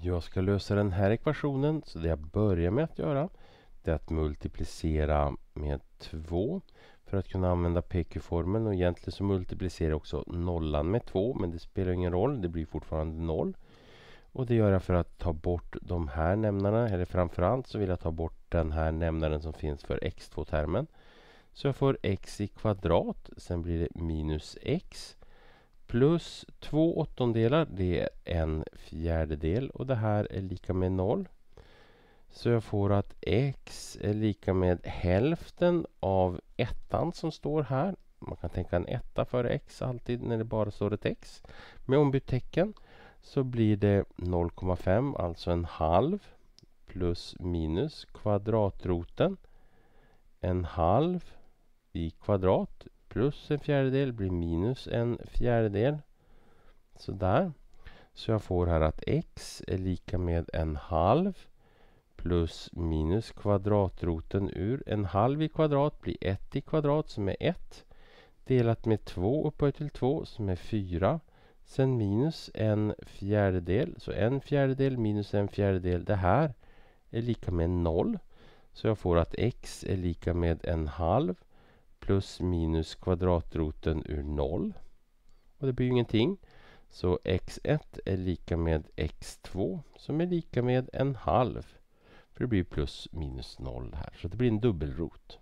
Jag ska lösa den här ekvationen så det jag börjar med att göra det är att multiplicera med 2 för att kunna använda PQ-formeln och egentligen så multiplicerar jag också nollan med 2 men det spelar ingen roll, det blir fortfarande 0. Och det gör jag för att ta bort de här nämnarna, eller framförallt så vill jag ta bort den här nämnaren som finns för x2-termen. Så jag får x i kvadrat, sen blir det minus x plus två åttondelar, det är en fjärdedel och det här är lika med noll. Så jag får att x är lika med hälften av ettan som står här. Man kan tänka en etta före x alltid när det bara står ett x. Med ombytt tecken så blir det 0,5, alltså en halv plus minus kvadratroten en halv i kvadrat plus en fjärdedel blir minus en fjärdedel. Sådär. Så jag får här att x är lika med en halv plus minus kvadratroten ur en halv i kvadrat blir 1 i kvadrat som är 1 delat med 2 upphöjt till 2 som är 4 sen minus en fjärdedel så en fjärdedel minus en fjärdedel det här är lika med 0 så jag får att x är lika med en halv plus minus kvadratroten ur 0. Och det blir ju ingenting. Så x1 är lika med x2 som är lika med en halv. För det blir plus minus 0 här. Så det blir en dubbelrot.